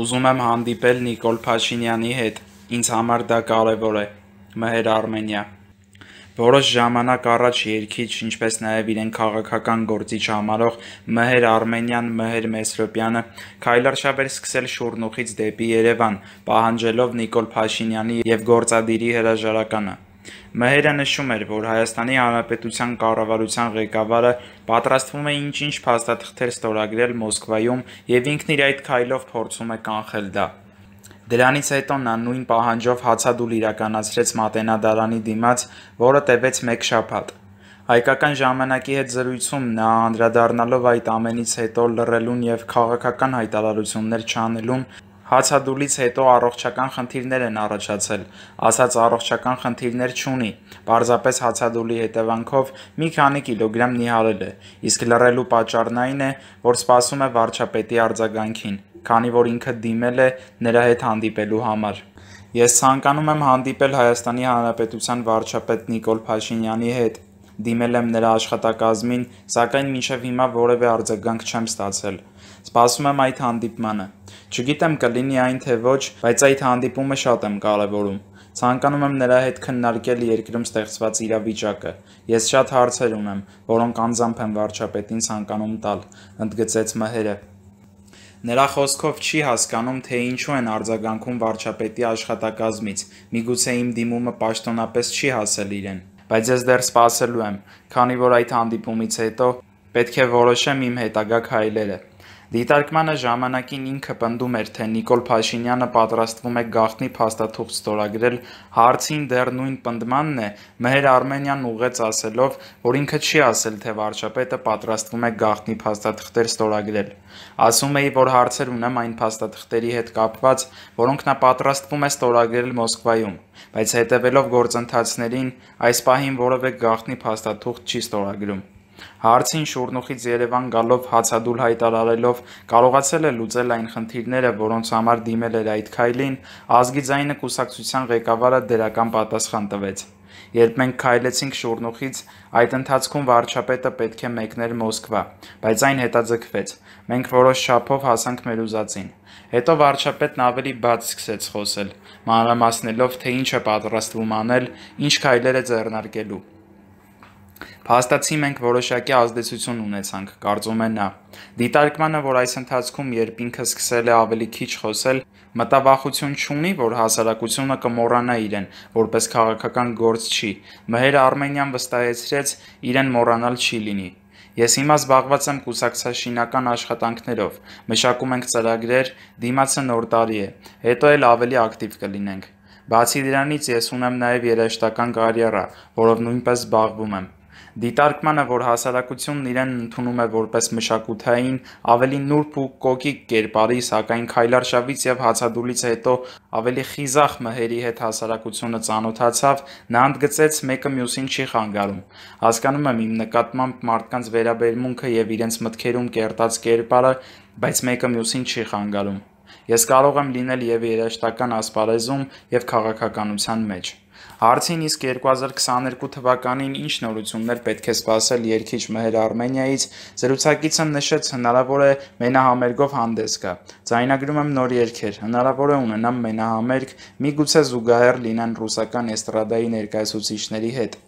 Ուզում եմ հանդիպել Նիկոլ Փաշինյանի հետ։ Ինձ համար դա կարևոր է։ Մհեր Արմենիա։ Որոշ ժամանակ առաջ երկիչ, ինչպես նաև իրեն քաղաքական գործիչ համարող Մհեր Արմենյան Մհեր Մեսրոպյանը քայլարշավ էր սկսել Շուրնուխից դեպի Երևան, պահանջելով Նիկոլ Փաշինյանի եւ գործադիրի հրաժարականը։ Մհերը նշում էր, որ Հայաստանի Հանրապետության կառավարության ղեկավարը պատրաստվում է ինչ-ինչ փաստաթղթեր ստորագրել Մոսկվայում եւ ինքն իր այդ քայլով փորձում է կանխել դա։ Դրանից հետո նա նույն պահանջով հացադուլ իրականացրեց Մատենադարանի դիմաց, որը տևեց 1 շաբաթ։ Հայկական ժամանակի հետ զրույցում նա անդրադառնալով այդ ամենից հետո լռելուն եւ քաղաքական հայտարարություններ չանելուն Հացադուլից հետո առողջական խնդիրներ են առաջացել, ասած առողջական խնդիրներ չունի, պարզապես հացադուլի հետևանքով մի քանի կիլոգրամ նիհարել է, իսկ լռելու պատճառն այն է, որ սպասում է վարչապետի արձագանքին, քանի որ ինքը դիմել է նրա հետ հանդիպելու համար։ Ես ցանկանում եմ հանդիպել Հայաստանի Հանրապետության վարչապետ Նիկոլ Փաշինյանի հետ, դիմել եմ նրա աշխատակազմին, սակայն մինչև հիմա որևէ արձագանք չեմ ստացել։ Սպասում եմ այդ հանդիպմանը։ Չգիտեմ կլինի այն թե ոչ, բայց այդ հանդիպումը շատ եմ կարևորում։ Ցանկանում եմ նրա հետ քննարկել երկրում ստեղծված իրավիճակը։ Ես շատ հարցեր ունեմ, որոնք անձամբ եմ վարչապետին ցանկանում տալ, ընդգծեց Մհերը։ Նրա խոսքով չի հասկանում, թե ինչու են արձագանքում վարչապետի աշխատակազմից։ Միգուցե իմ դիմումը պաշտոնապես չի հասել իրեն, բայց ես դեռ սպասելու եմ, քանի որ այդ հանդիպումից հետո պետք է որոշեմ իմ հետագա քայլերը։ Դիտարկմանը ժամանակին ինքը պնդում էր, թե Նիկոլ Փաշինյանը պատրաստվում է գաղտնի փաստաթուղթ ստորագրել, հարցին դեռ նույն պնդմանն է, Մհեր Արմենյանն ուղեց ասելով, որ ինքը չի ասել, թե վարչապետը պատրաստվում է գաղտնի փաստաթղթեր ստորագրել։ Ասում էի, որ հարցեր ունեմ այն փաստաթղթերի հետ կապված, որոնք նա պատրաստվում է ստորագրել Մոսկվայում, բայց հետևելով գործընթացներին այս պահին որևէ գաղտնի փաստաթուղթ չի ստորագրում։ Հարցին շուրնուխից Երևան գալով հացադուլ հայտարարելով կարողացել է լուծել այն խնդիրները, որոնց համար դիմել էր այդ քայլին, ազգի ձայնը կուսակցության ղեկավարը դրական պատասխան տվեց։ Երբ մենք քայլեցինք շուրնուխից, այդ ընթացքում վարչապետը պետք է մեկներ Մոսկվա, բայց այն հետաձգվեց։ Մենք որոշ շափով հասանք մեր ուզածին։ Հետո վարչապետն ավելի բաց սկսեց խոսել, մանրամասնելով, թե ինչ է պատրաստվում անել, ինչ քայլեր է ձեռնարկելու։ Փաստացի մենք որոշակի ազդեցություն ունեցանք, կարծում է նա։ Դիտարկմանը, որ այս ընթացքում երբ ինքը սկսել է ավելի քիչ խոսել, մտավախություն չունի, որ հասարակությունը կմոռանա իրեն, որպես քաղաքական գործ չի։ Մհեր Արմենիան վստահեցրեց, իրեն մոռանալ չի լինի։ Ես հիմա զբաղված եմ կուսակցաշինական աշխատանքներով։ Մշակում ենք ծրագրեր, դիմացը նոր տարի է։ Հետո էլ ավելի ակտիվ կլինենք։ Բացի դրանից ես ունեմ նաև երաժշտական կարիերա, որով նույնպես զբաղվում եմ։ Դիտարկմանը, որ հասարակությունն իրեն ընդունում է որպես մշակութային, ավելի նուրբ ու կոկիկ կերպարի, սակայն քայլարշավից եւ հացադուլից հետո ավելի խիզախ մհերի հետ հասարակությունը ծանոթացավ, նա ընդգծեց մեկը մյուսին չի խանգարում։ Հասկանում եմ իմ նկատմամբ մարդկանց վերաբերմունքը եւ իրենց մտքերում կերտած կերպարը, բայց մեկը մյուսին չի խանգարում։ Ես կարող եմ լինել եւ երաշտական ասպարեզում եւ քաղաքականության մեջ։ Հարցին իսկ 2022 թվականին ինչ նորություններ պետք է սպասել երկիչ Մհեր Արմենիայից, զրուցակիցը նշեց հնարավոր է մենահամերգով հանդես գա։ Ձայնագրում եմ նոր երգեր, հնարավոր է ունենամ մենահամերգ, միգուցե զուգահեռ լինեն ռուսական էստրադայի ներկայացուցիչների հետ։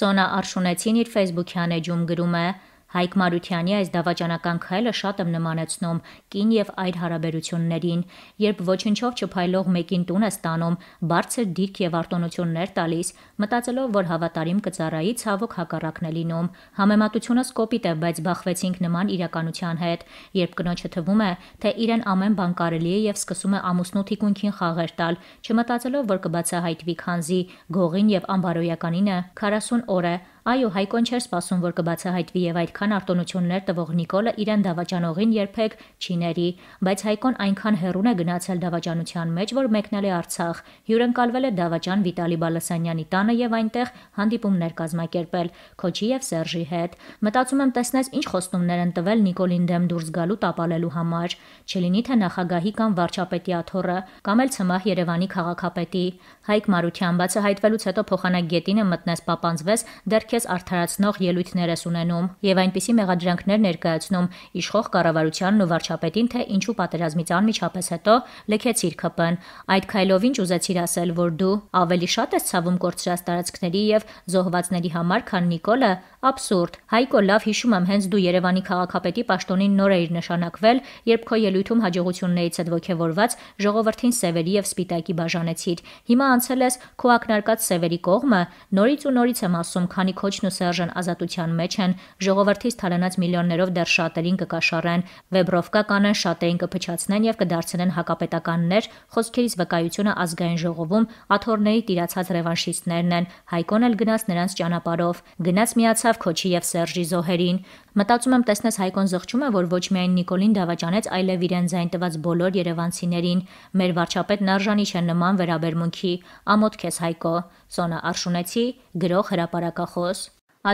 Սոնա Արշունեցին իր Facebook-յան էջում գրում է. Հայկ Մարությանի այս դավաճանական քայլը շատ եմ նմանեցնում կին եւ այր հարաբերություններին, երբ ոչնչով չփայլող մեկին տուն ես տանում, բարձր դիրք եւ արտոնություններ տալիս, մտածելով, որ հավատարիմ կծառայի ցավոք հակառակն է լինում։ Համեմատությունս կոպիտ է, բայց բախվեցինք նման իրականության հետ, երբ կնոջը թվում է, թե իրեն ամեն բան կարելի է եւ սկսում է ամուսնու թիկունքին խաղեր տալ, չմտածելով, որ կբացահայտվի քանզի գողին եւ անբարոյականինը 40 օր է Այո, Հայկոն չէր սպասում, որ կբացահայտվի եւ այդքան արտոնություններ տվող Նիկոլը իրեն դավաճանողին երբեք չի ների, բայց Հայկոն այնքան հերուն է գնացել դավաճանության մեջ, որ մեկնել է Արցախ, հյուրընկալվել է դավաճան Վիտալի Բալասանյանի տանը եւ այնտեղ հանդիպումներ կազմակերպել Քոչի եւ Սերժի հետ։ Մտածում եմ տեսնես ինչ խոստումներ են տվել Նիկոլին դեմ դուրս գալու տապալելու համար, չլինի թե նախագահի կամ վարչապետի աթոռը, կամ էլ ցմահ Երևանի քաղաքապետի։ Հայկ Մարության բացահայտվելուց հետո փոխանակ գետինը մտնես պապանձվես դեռ քեզ արդարացնող ելույթներ ես ունենում եւ այնպիսի մեղադրանքներ ներկայացնում իշխող կառավարությանն ու վարչապետին, թե ինչու պատերազմից անմիջապես հետո լքեցիր ԿՊ-ն։ Այդ քայլով ինչ ուզեցիր ասել, որ դու ավելի շատ ես ցավում կորցրած տարածքների եւ զոհվածների համար, քան Նիկոլը Աբսուրդ։ Հայկո լավ հիշում եմ, հենց դու Երևանի քաղաքապետի պաշտոնին նոր էիր նշանակվել, երբ քո ելույթում հաջողություններից դ ողջևորված ժողովրդին Սևերի եւ Սպիտակի բաժանեցիր։ Հիմա անցել ես քո ակնարկած Սևերի կողմը, նորից ու նորից եմ ասում, քանի քոչն ու Սերժան ազատության մեջ են, ժողովրդից թալանած միլիոններով դեռ շատերին կկաշառեն, վեբրով կանեն, շատերին կփչացնեն եւ կդարձնեն հակապետականներ, խոսքերից վկայությունը ազգային ժողովում աթորների տիրացած ռևանշիստներն են։ Հայկոն էլ գնաց նրանց ճանապարով, գնաց միացավ մտավ Քոչի եւ Սերժի զոհերին։ Մտածում եմ տեսնես Հայկոն զղջում է, որ ոչ միայն Նիկոլին դավաճանեց, այլև իրեն ձայն տված բոլոր երևանցիներին։ Մեր վարչապետն արժանի չէ նման վերաբերմունքի։ Ամոթ քեզ Հայկո։ Սոնա Արշունեցի, գրող հրապարակախոս։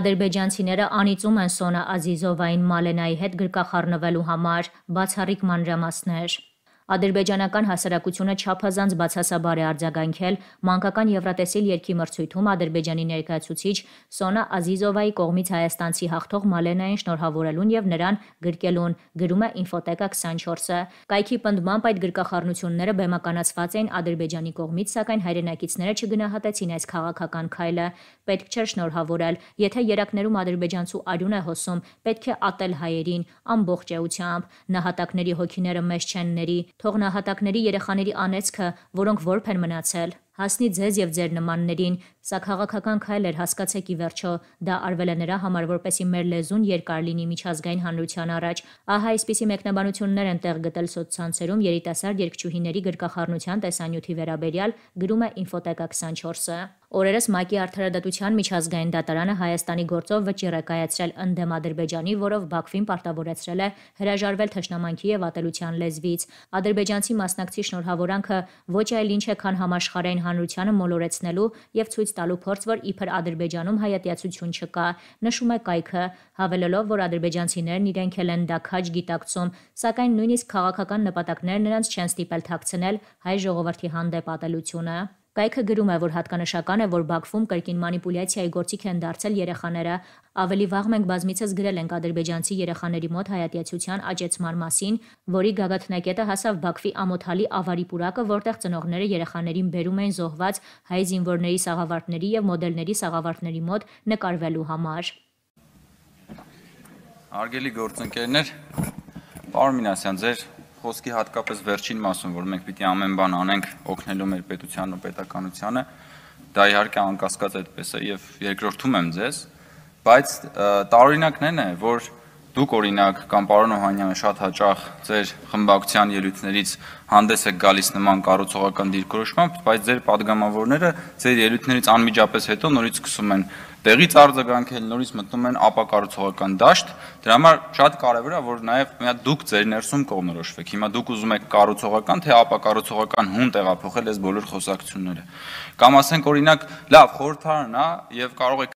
Ադրբեջանցիները անիծում են Սոնա Ազիզովային Մալենայի հետ գրկախառնվելու համար բացառիկ մանրամասներ ադրբեջանական հասարակությունը չափազանց բացասաբար է արձագանքել մանկական Եվրատեսիլ երկի մրցույթում Ադրբեջանի ներկայացուցիչ Սոնա Ազիզովայի կողմից հայաստանցի հաղթող Մալենային շնորհավորելուն եւ նրան գրկելուն, գրում է Infoteka 24-ը։ Կայքի պնդմամբ այդ գրկախառնությունները բեմականացված էին Ադրբեջանի կողմից, սակայն հայրենակիցները չգնահատեցին այս քաղաքական քայլը։ Պետք չէր շնորհավորել, եթե երակներում ադրբեջանցու արյուն է հոսում, պետք է ատել հայերին ամբողջ էությամբ։ Նահատակների հոգիները մեզ չեն ների, թող նահատակների երեխաների անեծքը, որոնք որբ են մնացել, հասնի ձեզ եւ ձեր նմաններին։ Սա քաղաքական քայլ էր, հասկացեք ի վերջո, դա արվել է նրա համար, որպեսի մեր լեզուն երկար լինի միջազգային հանրության առաջ։ Ահա այսպիսի մեկնաբանություններ են տեղ գտել սոցցանցերում երիտասարդ երգչուհիների գրկախառնության տեսանյութի վերաբերյալ, գրում է Infoteka 24-ը։ Օրերս ՄԱԿ-ի արդարադատության միջազգային դատարանը Հայաստանի գործով վճիռ է կայացրել ընդդեմ Ադրբեջանի, որով Բաքվին պարտավորեցրել է հրաժարվել թշնամանքի եւ ատելության լեզվից։ Ադրբեջանցի մասնակցի շնորհավորանքը ոչ այլ ինչ է, քան համաշխարհային հանրությանը մոլորեցնելու եւ ցույց տալու փորձ, որ իբր Ադրբեջանում հայատյացություն չկա, նշում է կայքը, հավելելով, որ ադրբեջանցիներն իրենք էլ են դա քաջ գիտակցում, սակայն նույնիսկ քաղաքական նպատակները նրանց չեն ստիպել թաքցնել հայ ժողովրդի հանդեպ ատելությունը։ Կայքը գրում է, որ հատկանշական է, որ Բաքվում կրկին մանիպուլյացիայի գործիք են դարձել երեխաները։ Ավելի վաղ մենք բազմիցս գրել ենք ադրբեջանցի երեխաների մոտ հայատյացության աճեցման մասին, որի գագաթնակետը հասավ Բաքվի ամոթալի ավարի պուրակը, որտեղ ծնողները երեխաներին բերում էին զոհված հայ զինվորների սաղավարտների եւ մոդելների սաղավարտների մոտ նկարվելու համար։ Արգելի գործընկերներ, պարոն Մինասյան, ձեր խոսքի հատկապես վերջին մասում, որ մենք պիտի ամեն բան անենք օգնելու մեր պետությանն ու պետականությանը, դա իհարկե անկասկած այդպես է եւ երկրորդում եմ ձեզ, բայց տարօրինակն են է, որ դուք օրինակ կամ պարոն Օհանյանը շատ հաճախ ձեր խմբակցության ելույթներից հանդես եք գալիս նման կառուցողական դիրքորոշմամբ, բայց ձեր падգամավորները ձեր ելույթներից անմիջապես հետո նորից սկսում են տեղից արձագանքել, նորից մտնում են ապակառուցողական դաշտ։ Դրա համար շատ կարևոր է, որ նաև միա դուք ձեր ներսում կողնորոշվեք։ Հիմա դուք ուզում եք կառուցողական թե ապակառուցողական հուն տեղափոխել այս բոլոր խոսակցությունները։ Կամ ասենք օրինակ, լավ, խորհրդարան է եւ կարող եք